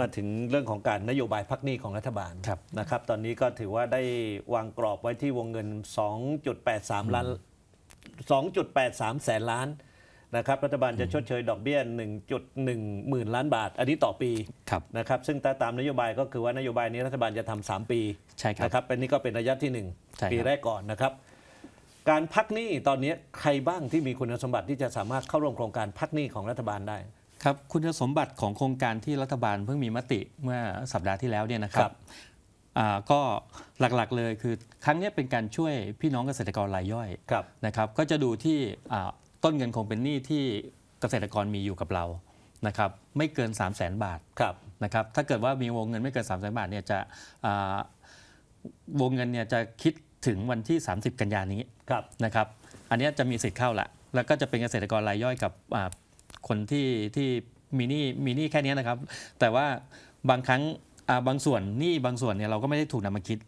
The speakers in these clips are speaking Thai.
มาถึงเรื่องของการนโยบายพักหนี้ของรัฐบาลนะครับตอนนี้ก็ถือว่าได้วางกรอบไว้ที่วงเงิน 2.83 ล้าน 2.83 แสนล้านนะครับ รัฐบาลจะชดเชยดอกเบี้ย 1.1 หมื่นล้านบาท อันนี้ต่อปีนะครับซึ่งตามนโยบายก็คือว่านโยบายนี้รัฐบาลจะทำ 3 ปีใช่ครับนะครับเป็นนี้ก็เป็นระยะที่ 1 ปีแรกก่อนนะครับการพักหนี้ตอนนี้ใครบ้างที่มีคุณสมบัติที่จะสามารถเข้าร่วมโครงการพักหนี้ของรัฐบาลได้ครับคุณสมบัติของโครงการที่รัฐบาลเพิ่งมีมติเมื่อสัปดาห์ที่แล้วเนี่ยนะครับก็หลักๆเลยคือครั้งนี้เป็นการช่วยพี่น้องเกษตรกรรายย่อยนะครับก็จะดูที่ต้นเงินคงเป็นหนี้ที่เกษตรกรมีอยู่กับเรานะครับ ไม่เกิน 3 0 0 0 0 0บาทนะครับ ถ้าเกิดว่ามีวงเงินไม่เกิน3 0 0 0 0บาทเนี่ยจะวงเงินเนี่ยจะคิดถึงวันที่ 30กันยานี้นะครับอันนี้จะมีสิทธิ์เข้าละแล้วก็จะเป็นเกษตรกรรายย่อยกับคนที่ที่มีหนี้มีหนี้แค่นี้นะครับ แต่ว่าบางครั้งบางส่วนหนี้บางส่วนเนี่ยเราก็ไม่ได้ถูกนำมาคิด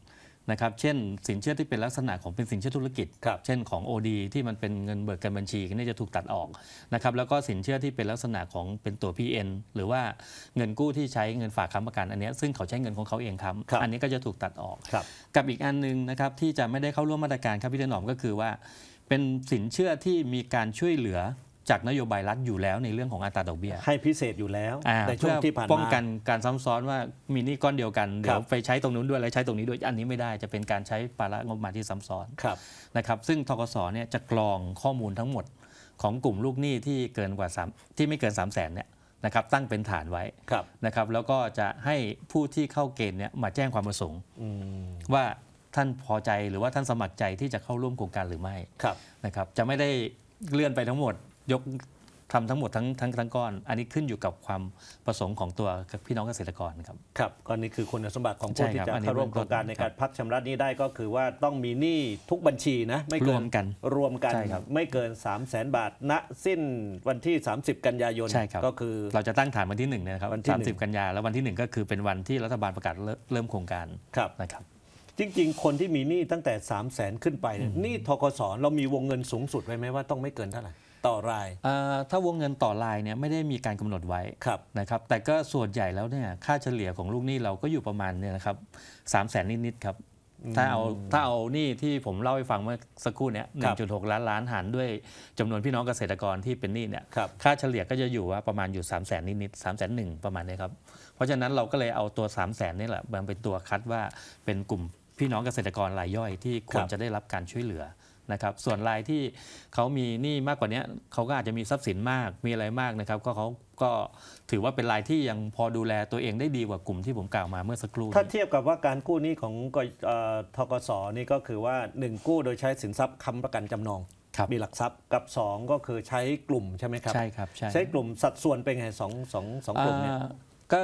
นะครับ เช่น สินเชื่อที่เป็นลักษณะของเป็นสินเชื่อธุรกิจเช่นของ OD ที่มันเป็นเงินเบิกการบัญชีนี่จะถูกตัดออกนะครับแล้วก็สินเชื่อที่เป็นลักษณะของเป็นตัว PN หรือว่าเงินกู้ที่ใช้เงินฝากค้ำประกัน อันนี้ซึ่งเขาใช้เงินของเขาเองค้ำอันนี้ก็จะถูกตัดออกกับอีกอันนึงนะครับที่จะไม่ได้เข้าร่วมมาตรการครับพี่เดนหอมก็คือว่า เป็นสินเชื่อที่มีการช่วยเหลือจากนโยบายรัฐอยู่แล้วในเรื่องของอัตราดอกเบี้ยให้พิเศษอยู่แล้วในช่วงที่ผ่านมาป้องกันการซ้ำซ้อนว่ามีนี่ก้อนเดียวกันเดี๋ยวไปใช้ตรงนู้นด้วยแล้วใช้ตรงนี้ด้วย อันนี้ไม่ได้จะเป็นการใช้ปาระงบมาที่ซ้ำซ้อนนะครับซึ่งทกศเนี่ยจะกรองข้อมูลทั้งหมด ของกลุ่มลูกหนี้ที่เกินกว่า3ที่ไม่เกิน 3 0 0แสนเนี่ยนะครับตั้งเป็นฐานไว้นะครับ แล้วก็จะให้ผู้ที่เข้าเกณฑ์เนี่ยมาแจ้งความประสงค์ว่าท่านพอใจหรือว่าท่านสมัครใจที่จะเข้าร่วมโครงการหรือไม่นะครับ จะไม่ได้เลื่อนไปทั้งหมดยกทำทั้งหมดทั้งทั้งทั้งก้อน อันนี้ขึ้นอยู่กับความประสงค์ของตัวพี่น้องเกษตรกรครับ ครับก็นนี้คือคุณสมบัติของผู้ที่จะเข้าร่วมโครงการในการพักชำระนี้ได้ก็คือว่าต้องมีหนี้ทุกบัญชีนะไม่รวมกัน รวมกันไม่เกิน 3 0 0แสนบาท ณ สิ้น วันที่ 30 กันยายน ก็คือเราจะตั้งฐานวันที่1นะครับวันที่30 กันยา แล้ววันที่1ก็คือเป็นวันที่รัฐบาลประกาศเริ่มโครงการนะครับ จริงๆ คนที่มีหนี้ตั้งแต่ 3 0 0แสนขึ้นไปนี่หนี้ทกศเรามีวงเงินสูงสุดไว้ไหมว่าต้องไม่เกินเท่าไหร่ต่อรายถ้าวงเงินต่อรายเนี่ยไม่ได้มีการกำหนดไว้นะครับ แต่ก็ส่วนใหญ่แล้วเนี่ยค่าเฉลี่ยของลูกหนี้เราก็อยู่ประมาณเนี่ยนะครับสามแสนนิดๆครับถ้าเอาถ้าเอานี่ที่ผมเล่าให้ฟังเมื่อสักครู่เนี้ยหนึ่งจุดหกล้านล้านหารด้วย จำนวนพี่น้องเกษตรกรที่เป็นหนี้เนี่ย ค่าเฉลี่ยก็จะอยู่ว่าประมาณอยู่3ามแสนนิดๆสามแสนหนึ่งประมาณนี้ครับเพราะฉะนั้นเราก็เลยเอาตัว3ามแสนนี่แหละมาเป็นตัวคัดว่าเป็นกลุ่มพี่น้องเกษตรกรรายย่อยที่ควรจะได้รับการช่วยเหลือนะครับส่วนรายที่เขามีหนี้มากกว่านี้ เขาก็อาจจะมีทรัพย์สินมากมีอะไรมากนะครับ ก็เขาก็ถือว่าเป็นรายที่ยังพอดูแลตัวเองได้ดีกว่ากลุ่มที่ผมกล่าวมาเมื่อสักครู่ถ้าเทียบกับว่าการกู้หนี้ของทกศนี่ก็คือว่า 1 กู้โดยใช้สินทรัพย์ค้ำประกันจำนอง มีหลักทรัพย์กับ 2ก็คือใช้กลุ่มใช่ไหมครับใช่ครับใชใช้กลุ่มสัดส่วนเป็นไงสองสองสองกลุ่มเนี่ยก็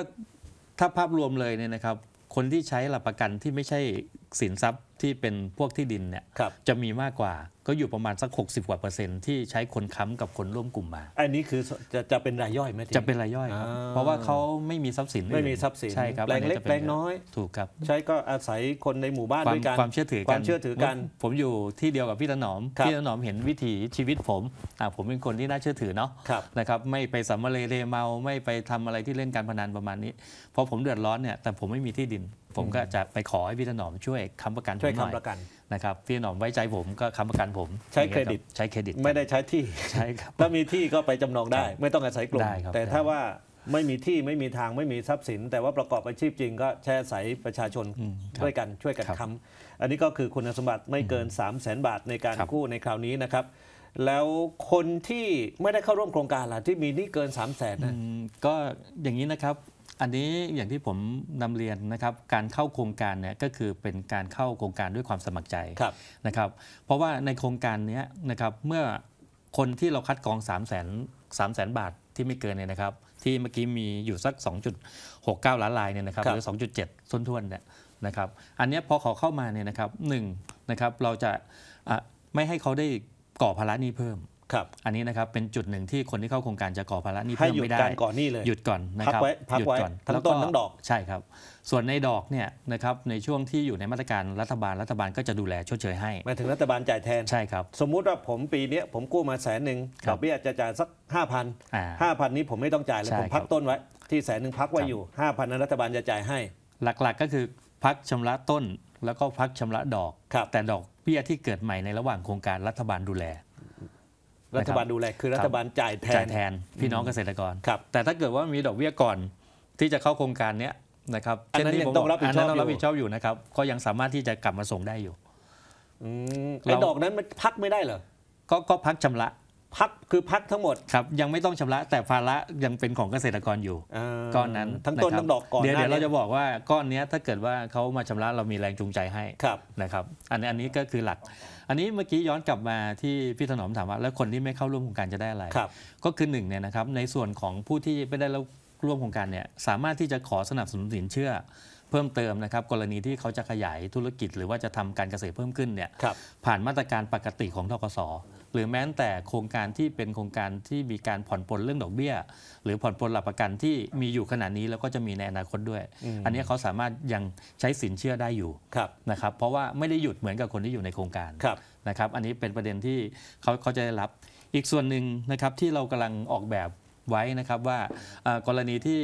ถ้าภาพรวมเลยเนี่ยนะครับ คนที่ใช้หลักประกันที่ไม่ใช่สินทรัพย์ที่เป็นพวกที่ดินเนี่ยจะมีมากกว่าก็อยู่ประมาณสัก 60กว่าเปอร์เซ็นต์ที่ใช้คนค้ำกับคนร่วมกลุ่มมา อันนี้คือจะจะเป็นรายย่อยไหมจะเป็นรายย่อยครับ เพราะว่าเขาไม่มีทรัพย์สินไม่มีทรัพย์สินใช่ครับแปลงเล็กแปลงน้อยถูกครับใช้ก็อาศัยคนในหมู่บ้านด้วยกัน ความเชื่อถือกันความเชื่อถือกันผมอยู่ที่เดียวกับพี่ถนอม พี่ถนอมเห็นวิถีชีวิตผมอ่าผมเป็นคนที่น่าเชื่อถือเนาะนะครับไม่ไปสัมมาเลเรเมาไม่ไปทำอะไรที่เล่นการพนันประมาณนี้พอผมเดือดร้อนเนี่ยแต่ผมไม่มีที่ดินผมก็จะไปขอให้พี่ถนอมช่วยค้ำประกันช่วยค้ำประกันนะครับพี่ถนอมไว้ใจผมก็ค้ำประกันผม ใช้เครดิตใช้เครดิตไม่ได้ใช้ที่ใช่ครับถ้ามีที่ก็ไปจำนองได้ ไม่ต้องอาศัยกลุ่มแต่ถ้าว่าไม่มีที่ไม่มีทางไม่มีทรัพย์สิน แต่ว่าประกอบอาชีพจริงก็แชรใสประชาชนด้วยกันช่วยกันค้ำอันนี้ก็คือคุณสมบัติไม่เกิน 3 0 0แสนบาทในการกู้ในคราวนี้นะครับแล้วคนที่ไม่ได้เข้าร่วมโครงการล่ะที่มีนี่เกิน3 0 0แสนนะก็อย่างนี้นะครับ อันนี้อย่างที่ผมนำเรียนนะครับการเข้าโครงการเนี่ยก็คือเป็นการเข้าโครงการด้วยความสมัครใจนะครับเพราะว่าในโครงการนี้นะครับเมื่อคนที่เราคัดกรอง3 0 0แสนสามแสนบาทที่ไม่เกินเนี่ยนะครับ ที่เมื่อกี้มีอยู่สัก 2.69ล้านลายเนี่ยนะครับหรือ2.7ส้นทวนเนี่ยนะครับ อันนี้พอเขาเข้ามาเนี่ยนะครับหนึ่งนะครับเราจะไม่ให้เขาได้ก่อภาระหนี้เพิ่มครับ อันนี้นะครับเป็นจุดหนึ่งที่คนที่เข้าโครงการจะก่อภาระหนี้เพิ่มไม่ได้ให้หยุดการก่อนหนี้เลยหยุดก่อนนะครับพักไว้พักไว้ทั้งต้นทั้งดอก ใช่ครับส่วนในดอกเนี่ยนะครับในช่วงที่อยู่ในมาตรการรัฐบาลรัฐบาลก็จะดูแลชดเชยให้มาถึงรัฐบาลจ่ายแทนใช่ครับ สมมุติว่าผมปีนี้ผมกู้มาแสนหนึ่งดอกเบี้ยจะจ่ายสักห้าพันห้าพันนี้ผมไม่ต้องจ่ายเลยผมพักต้นไว้ที่แสนหนึ่งพักไว้อยู่ห้าพันนั้นรัฐบาลจะจ่ายให้หลักๆ ก็คือพักชำระต้น แล้วก็พักชำระดอกแต่ดอกบี้ยที่เกิดใหม่ในระหว่างโครงการรัฐบาลดูแล รัฐบาลดูแล คือรัฐบาลจ่ายแทนจ่ายแทนพี่น้องเกษตรกรครับแต่ถ้าเกิดว่ามีดอกเบี้ยก่อนที่จะเข้าโครงการเนี้ยนะครับอันนี้ยังต้องรับผิดชอบต้องรับผิดชอบอยู่นะครับ ก็ยังสามารถที่จะกลับมาส่งได้อยู่อไอ้ดอกนั้นมันพักไม่ได้เหรอก็ก็พักชำระพักคือพักทั้งหมดครับยังไม่ต้องชำระแต่ภาระยังเป็นของเกษตรกรอยู่ก้อนนั้นทั้งต้นทั้งดอกก่อนเดี๋ยวเดี๋ยวเราจะบอกว่าก้อนนี้ถ้าเกิดว่าเขามาชำระเรามีแรงจูงใจให้นะครับ อันนี้อันนี้ก็คือหลัก อันนี้เมื่อกี้ย้อนกลับมาที่พี่ถนอมถามว่า แล้วคนที่ไม่เข้าร่วมโครงการจะได้อะไรก็คือหนึ่งเนี่ยนะครับ ในส่วนของผู้ที่ไม่ได้ร่วมโครงการเนี่ยสามารถที่จะขอสนับสนุนสินเชื่อเพิ่มเติมนะครับ กรณีที่เขาจะขยายธุรกิจ หรือว่าจะทำการเกษตรเพิ่มขึ้นเนี่ยผ่านมาตรการปกติของทกศหรือแม้แต่โครงการที่เป็นโครงการที่มีการผ่อนปลนเรื่องดอกเบี้ย หรือผ่อนปลนหลักประกันที่มีอยู่ขณะนี้แล้วก็จะมีในอนาคตด้วย อันนี้เขาสามารถยังใช้สินเชื่อได้อยู่นะครับเพราะว่าไม่ได้หยุดเหมือนกับคนที่อยู่ในโครงการนะครับอันนี้เป็นประเด็นที่เขาเขาจะได้รับอีกส่วนหนึ่งนะครับที่เรากำลังออกแบบไว้นะครับว่ากรณีที่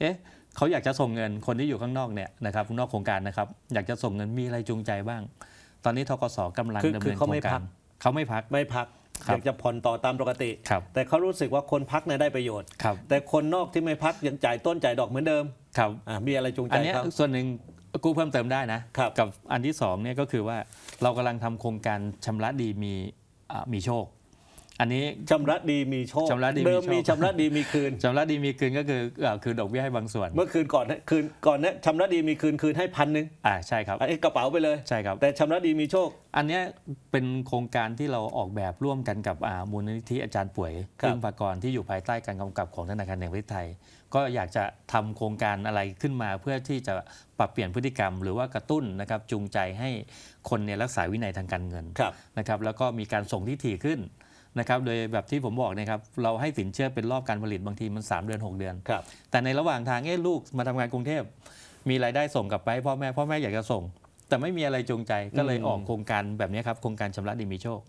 เอ๊ะเขาอยากจะส่งเงินคนที่อยู่ข้างนอกเนี่ยนะครับนอกโครงการนะครับ อยากจะส่งเงินมีอะไรจูงใจบ้าง ตอนนี้ทกสกำลังดำเนินโครงการเขาไม่พักไม่พัก อยากจะผ่อนต่อตามปกติ แต่เขารู้สึกว่าคนพักเนี่ยได้ประโยชน์แต่คนนอกที่ไม่พักยังจ่ายต้นจ่ายดอกเหมือนเดิมครับมีอะไรจูงใจอันนี้ส่วนหนึ่งกู้เพิ่มเติมได้นะ กับอันที่สองเนี่ยก็คือว่าเรากำลังทำโครงการชำระดีมีมีโชคอันนี้ชำระดีมีโชคชำระดีเดิมมีชำระดีมีคืนชำระดีมีคืนก็คือคืนดอกเบี้ยให้บางส่วน เมื่อคืนก่อนคืนก่อนนะชำระดีมีคืนคืนให้พันหนึ่งอ่าใช่ครับอันนี้กระเป๋าไปเลย ใช่ครับ แต่ชำระดีมีโชค อันนี้เป็นโครงการที่เราออกแบบร่วมกันกับมูลนิธิอาจารย์ป่วยคึ่งปากรที่อยู่ภายใต้การกำกับของธนาคารแห่งประเทศไทย ก็อยากจะทำโครงการอะไรขึ้นมาเพื่อที่จะปรับเปลี่ยนพฤติกรรมหรือว่ากระตุ้นนะครับจูงใจให้คนเนี่ยรักษาวินัยทางการเงินนะครับ แล้วก็มีการส่งที่ถี่ขึ้นนะครับโดยแบบที่ผมบอกนะครับเราให้สินเชื่อเป็นรอบการผลิตบางทีมัน 3 เดือน 6 เดือน แต่ในระหว่างทางเอ้ลูกมาทำงานกรุงเทพมีรายได้ส่งกลับไปพ่อแม่ พ่อแม่อยากจะส่ง แต่ไม่มีอะไรจูงใจก็เลยออกโครงการแบบนี้ครับโครงการชำระดีมีโชค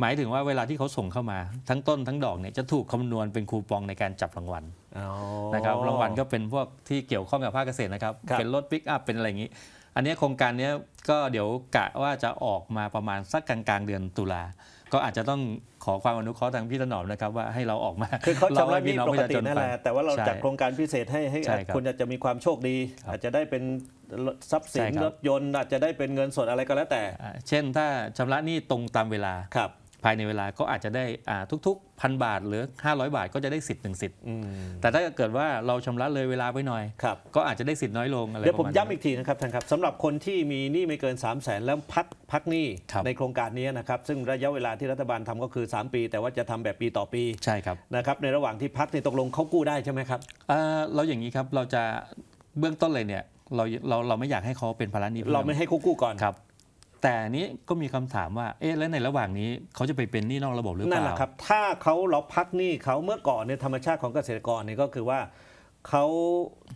หมายถึงว่าเวลาที่เขาส่งเข้ามาทั้งต้นทั้งดอกเนี่ยจะถูกคำนวณเป็นคูปองในการจับรางวัลนะครับรางวัลก็เป็นพวกที่เกี่ยวข้องกับภาคเกษตรนะครับเป็นรถปิกอัพเป็นอะไรอย่างนี้ อันนี้โครงการนี้ก็เดี๋ยวกะว่าจะออกมาประมาณสักกลางกลางเดือนตุลาก็อาจจะต้องขอความอนุเคราะห์ทางพี่ถนอมนะครับว่าให้เราออกมา คือเขาชำระหนี้ปกตินั่นแหละแต่ว่าเราจัดโครงการพิเศษให้ให้คุณอาจจะมีความโชคดี อาจจะได้เป็นทรัพย์สินรถยนต์อาจจะได้เป็นเงินสดอะไรก็แล้วแต่ เช่น ถ้าชำระหนี้ตรงตามเวลา ครับภายในเวลาก็อาจจะได้ทุกๆพันบาทหรือ 500 บาทก็จะได้สิทธิ์หนึ่งสิทธิ์แต่ถ้าเกิดว่าเราชำระเลยเวลาไปหน่อยก็อาจจะได้สิทธิ์น้อยลงอะไรเดี๋ยวผมย้ำอีกทีนะครับท่านครับสำหรับคนที่มีหนี้ไม่เกิน 3 0 0แสนแล้วพักพักหนี้ในโครงการนี้นะครับ ซึ่งระยะเวลาที่รัฐบาลทำก็คือ 3 ปี แต่ว่าจะทำแบบปีต่อปีใช่ครับนะครับในระหว่างที่พักในตกลงเขากู้ได้ใช่ไหมครับเราอย่างนี้ครับเราจะเบื้องต้นเลยเนี่ยเราเราเราไม่อยากให้เขาเป็นภาระหนี้ เราไม่ให้เขากู้ก่อนครับแต่นี้ก็มีคำถามว่าเอ๊ะแล้วในระหว่างนี้เขาจะไปเป็นหนี้นอกระบบหรือเปล่านั่นแหละครับ ถ้าเขาล็อกพักหนี้เขาเมื่อก่อนเนี่ยธรรมชาติของเกษตรกรเนี่ยก็คือว่าเขา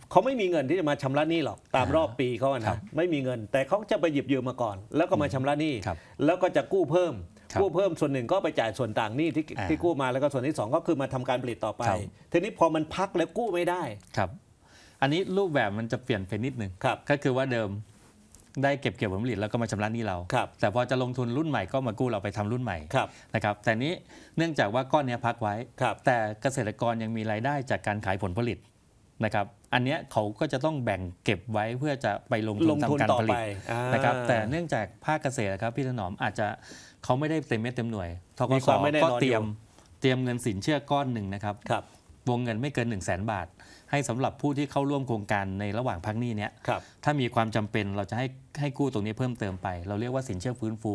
เขาไม่มีเงินที่จะมาชำระหนี้หรอกตามรอบปีเขานะไม่มีเงิน แต่เขาจะไปหยิบยืมมาก่อน แล้วก็มาชำระหนี้แล้วก็จะกู้เพิ่ม กู้เพิ่มส่วนหนึ่งก็ไปจ่ายส่วนต่างหนี้ที่ที่กู้มาแล้วก็ส่วนที่ 2 ก็คือมาทำการผลิตต่อไปทีนี้พอมันพักแล้วกู้ไม่ได้ครับ อันนี้รูปแบบมันจะเปลี่ยนไปนิดนึงก็คือว่าเดิมได้เก็บเกี่ยวผลผลิตแล้วก็มาชำระหนี้เรา แต่พอจะลงทุนรุ่นใหม่ก็มากู้เราไปทำรุ่นใหม่ นะครับ แต่นี้เนื่องจากว่าก้อนนี้พักไว้ แต่เกษตรกรยังมีรายได้จากการขายผลผลิตนะครับ อันเนี้ยเขาก็จะต้องแบ่งเก็บไว้เพื่อจะไปลงทุนทำการผลิตนะครับ แต่เนื่องจากภาคเกษตรครับพี่ถนอมอาจจะเขาไม่ได้เต็มเม็ดเต็มหน่วยทกศก็เตรียม เตรียมเงินสินเชื่อก้อนหนึ่งนะครับวงเงินไม่เกิน 1 0 0 0 0แบาท ให้สำหรับผู้ที่เข้าร่วมโครงการในระหว่างพักหนี้เนี้ยถ้ามีความจำเป็นเราจะให้ให้กู้ตรงนี้เพิ่มเติมไป เราเรียกว่าสินเชื่อฟื้นฟู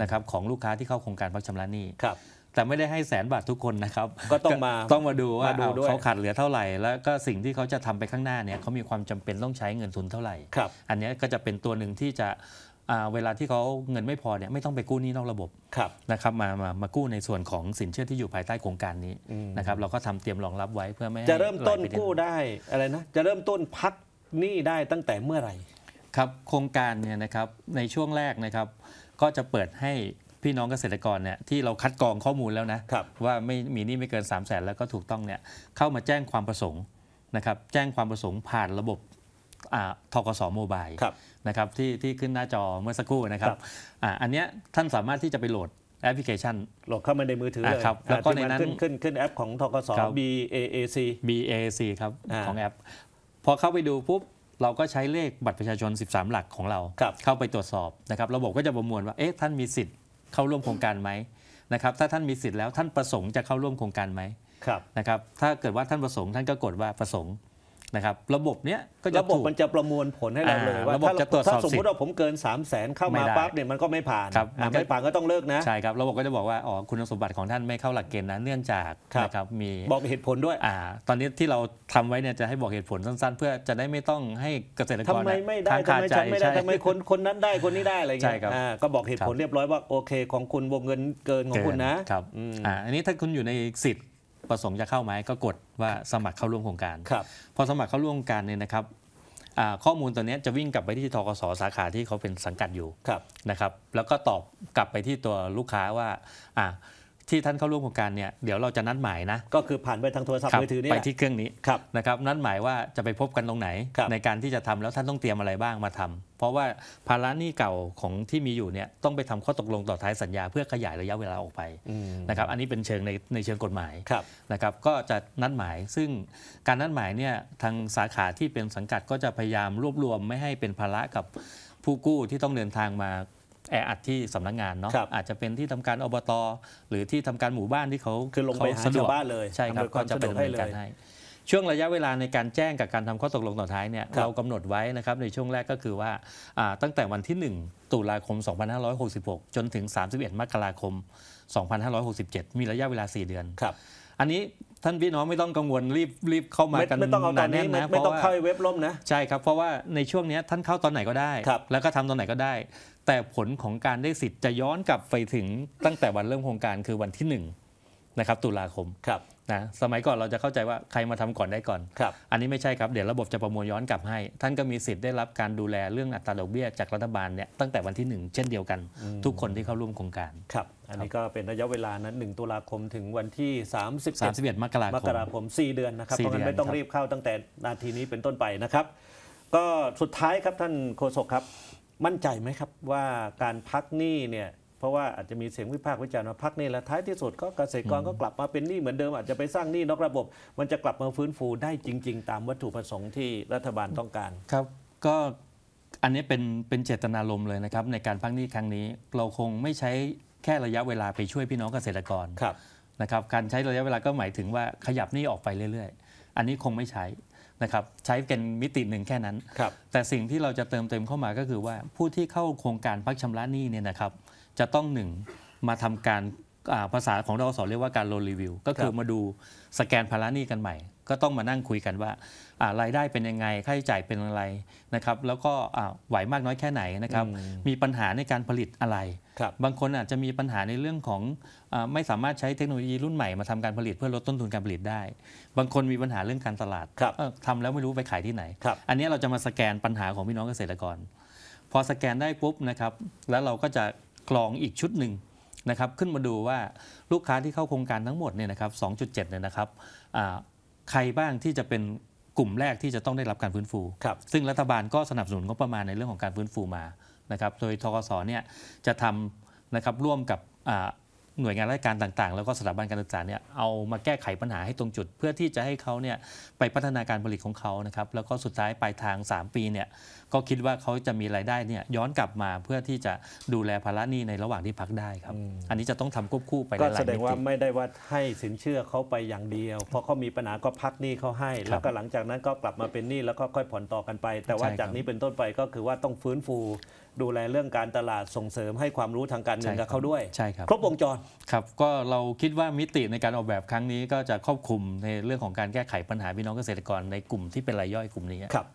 นะครับของลูกค้าที่เข้าโครงการพักชำระหนี้ครับแต่ไม่ได้ให้แสนบาททุกคนนะครับก็ต้องมาต้องมาดูว่าเขาขาดเหลือเท่าไหร่ แล้วก็สิ่งที่เขาจะทำไปข้างหน้าเนี่ยเขามีความจำเป็นต้องใช้เงินทุนเท่าไหร่อันนี้ก็จะเป็นตัวหนึ่งที่จะเวลาที่เขาเงินไม่พอเนี่ยไม่ต้องไปกู้นี้นอกระบบบนะครับมา มา มากู้ในส่วนของสินเชื่อที่อยู่ภายใต้โครงการนี้นะครับเราก็ทำเตรียมรองรับไว้เพื่อไม่ให้จะเริ่มต้นกู้ได้อะไรนะจะเริ่มต้นพักหนี้ได้ตั้งแต่เมื่อไหร่ครับโครงการเนี่ยนะครับในช่วงแรกนะครับ ก็จะเปิดให้พี่น้องเกษตรกรเนี่ยที่เราคัดกรองข้อมูลแล้วนะว่าไม่มีนี่ไม่เกิน 3 0 0แสนแล้วก็ถูกต้องเนี่ยเข้ามาแจ้งความประสงค์นะครับแจ้งความประสงค์ผ่านระบบทกสโมบายนะครับที่ที่ขึ้นหน้าจอเมื่อสักครู่นะครับอันนี้ท่านสามารถที่จะไปโหลดแอปพลิเคชันโหลดเข้ามาในมือถือเลยครับแล้วก็ในนั้นขึ้นขึ้นขึ้นแอปของทกส BAAC BAAC ครับของแอปพอเข้าไปดูปุ๊บ เราก็ใช้เลขบัตรประชาชน 13 หลักของเรา เข้าไปตรวจสอบนะครับระบบก็จะประมวลว่าเอ๊ะท่านมีสิทธิ์เข้าร่วมโครงการไหมนะครับถ้าท่านมีสิทธิ์แล้วท่านประสงค์จะเข้าร่วมโครงการไหมนะครับถ้าเกิดว่าท่านประสงค์ท่านก็กดว่าประสงค์นะครับระบบเนี้ยก็จะระบบมันจะประมวลผลให้เราเลยว่าระบบถ้าจะตรวจสอบถ้าสมมติว่าผมเกิน 3 0 0แสนเข้ามาปั๊บเนี่ยมันก็ไม่ผ่านครับไม่ผ่านก็ต้องเลิกนะใช่ครับระบบก็จะบอกว่าอ๋อคุณสมบัติของท่านไม่เข้าหลักเกณฑ์นะเนื่องจากนะครับมีบอกเหตุผลด้วยอ่า ตอนนี้ที่เราทำไว้เนี่ยจะให้บอกเหตุผลสั้นๆ เพื่อจะได้ไม่ต้องให้เกษตรกทำไมไม่ได้ทำไมใจฉันไม่ได้ทำไมคนคนนั้นได้คนนี้ได้อะไร่เงี้ยอ่าก็บอกเหตุผลเรียบร้อยว่าโอเค ของคุณวงเงินเกินของคุณนะครับออ่าอันนี้ถ้าคุณอยู่ในสิทธิ์ประสงค์จะเข้าไหมก็กดว่าสมัครเข้าร่วมโครงการครับพอสมัครเข้าร่วมโครงการเนี่ยนะครับข้อมูลตัวนี้จะวิ่งกลับไปที่ทกศสาขาที่เขาเป็นสังกัดอยู่นะครับแล้วก็ตอบกลับไปที่ตัวลูกค้าว่าที่ท่านเข้าร่วมโครงการเนี่ยเดี๋ยวเราจะนัดหมายนะก็คือผ่านไปทางโทรศัพท์มือถือนี่ไปที่เครื่องนี้นะครับนัดหมายว่าจะไปพบกันตรงไหนในการที่จะทำแล้วท่านต้องเตรียมอะไรบ้างมาทำ เพราะว่าภาระหนี้เก่าของที่มีอยู่เนี่ยต้องไปทำข้อตกลงต่อท้ายสัญญาเพื่อขยายระยะเวลาออกไปนะครับอันนี้เป็นเชิงในในเชิงกฎหมายนะครับ ก็จะนัดหมายซึ่งการนัดหมายเนี่ยทางสาขาที่เป็นสังกัดก็จะพยายามรวบรวมไม่ให้เป็นภาระกับผู้กู้ที่ต้องเดินทางมาแออัดที่สำนักงงานเนาะอาจจะเป็นที่ทำการอบตหรือที่ทำการหมู่บ้านที่เขาคือลงไปหาชาวบ้านเลยใช่ครับก็จะเป็นดนการให้ ช่วงระยะเวลาในการแจ้งกับการทำข้อตกลงต่อท้ายเนี่ยรเรากำหนดไว้นะครับในช่วงแรกก็คือว่าตั้งแต่วันที่ 1ตุลาคม 2566จนถึง31มกราคม2567มีระยะเวลา 4 เดือนครับ อันนี้ท่านพี่น้องไม่ต้องกังวลรีบรีบเข้ามากันไม่ต้องเอาตอนนี้นะไม่ต้องเข้าเว็บล่มนะ ใช่ครับเพราะว่าในช่วงนี้ท่านเข้าตอนไหนก็ได้ แล้วก็ทำตอนไหนก็ได้ แต่ผลของการได้สิทธิ์จะย้อนกลับไปถึงตั้งแต่วันเริ่มโครงการคือวันที่1นะครับตุลาคมครับนะสมัยก่อนเราจะเข้าใจว่าใครมาทำก่อนได้ก่อนครับอันนี้ไม่ใช่ครับเดี๋ยวระบบจะประมวลย้อนกลับให้ ท่านก็มีสิทธิ์ได้รับการดูแลเรื่องอัตราดอกเบี้ยจากรัฐบาลเนี่ยตั้งแต่วันที่ 1 เช่นเดียวกัน ทุกคนที่เข้าร่วมโครงการครับ อันนี้ก็เป็นระยะเวลานั้นหตุลาคมถึงวันที่30 31มกราคมมกราคม4 เดือนนะครับเพราะงั้นไม่ต้องรีบเข้าตั้งแต่นาทีนี้เป็นต้นไปนะครับ ก็สุดท้ายครับท่านโฆษกครับ มั่นใจไหมครับว่าการพักหนี้เนี่ยเพราะว่าอาจจะมีเสียงวิพากษ์วิจารณ์ว่าพักนี่แหละท้ายที่สุดก็เกษตรกรก็กลับมาเป็นหนี้เหมือนเดิม อาจจะไปสร้างหนี้นอกระบบมันจะกลับมาฟื้นฟูได้จริง ๆ ตามวัตถุประสงค์ที่รัฐบาลต้องการครับ ก็อันนี้เป็นเป็นเจตนารมณ์เลยนะครับในการพักหนี้ครั้งนี้เราคงไม่ใช้แค่ระยะเวลาไปช่วยพี่น้องเกษตรกรครับนะครับ การใช้ระยะเวลาก็หมายถึงว่าขยับหนี้ออกไปเรื่อย ๆ อันนี้คงไม่ใช้นะครับใช้เป็นมิติหนึ่งแค่นั้นแต่สิ่งที่เราจะเติมเต็มเข้ามาก็คือว่าผู้ที่เข้าโครงการพักชำระหนี้เนี่ยนะครับจะต้องหนึ่งมาทำการภาษาของเราสอนเรียกว่าการโลรีวิวก็คือมาดูสแกนภาระหนี้กันใหม่ ก็ต้องมานั่งคุยกันว่ารายได้เป็นยังไงค่าใช้จ่ายเป็นอะไรนะครับแล้วก็ไหวมากน้อยแค่ไหนนะครับ มีปัญหาในการผลิตอะไรบบางคนอาจจะมีปัญหาในเรื่องของอไม่สามารถใช้เทคโนโลยีรุ่นใหม่มาทำการผลิตเพื่อลดต้นทุนการผลิตได้ บางคนมีปัญหาเรื่องการตลาด ทำแล้วไม่รู้ไปขายที่ไหน อันนี้เราจะมาสแกนปัญหาของพี่น้องเกษตรกร พอสแกนได้ปุ๊บนะครับแล้วเราก็จะกรองอีกชุดหนึ่งนะครับขึ้นมาดูว่าลูกค้าที่เข้าโครงการทั้งหมดเนี่ยนะครับ 2.7 เนี่ยนะครับใครบ้างที่จะเป็นกลุ่มแรกที่จะต้องได้รับการฟื้นฟู ครับ ซึ่งรัฐบาลก็สนับสนุนงบประมาณในเรื่องของการฟื้นฟูมานะครับ โดยทกศเนี่ยจะทำนะครับร่วมกับหน่วยงานราชการต่าง ๆ แล้วก็สถาบันการศึกษาเนี่ยเอามาแก้ไขปัญหาให้ตรงจุด เพื่อที่จะให้เขาเนี่ยไปพัฒนาการผลิตของเขานะครับแล้วก็สุดท้ายปลายทาง 3 ปีเนี่ยก็คิดว่าเขาจะมีรายได้เนี่ยย้อนกลับมาเพื่อที่จะดูแลภาระหนี้ในระหว่างที่พักได้ครับ อันนี้จะต้องทำควบคู่ไปก็แสดงว่าไม่ได้ว่าให้สินเชื่อเขาไปอย่างเดียวพอเขามีปัญหาก็พักหนี้เขาให้ แล้วก็หลังจากนั้นก็กลับมาเป็นหนี้แล้วก็ค่อยผ่อนต่อกันไป แต่ว่าจากนี้เป็นต้นไปก็คือว่าต้องฟื้นฟู ดูแลเรื่องการตลาดส่งเสริมให้ความรู้ทางการเงินกับเขาด้วยใช่ครับครบวงจรครับ ก็เราคิดว่ามิติในการออกแบบครั้งนี้ก็จะครอบคลุมในเรื่องของการแก้ไขปัญหาพี่น้องเกษตรกรในกลุ่มที่เป็นรายย่อยกลุ่มนี้ครับ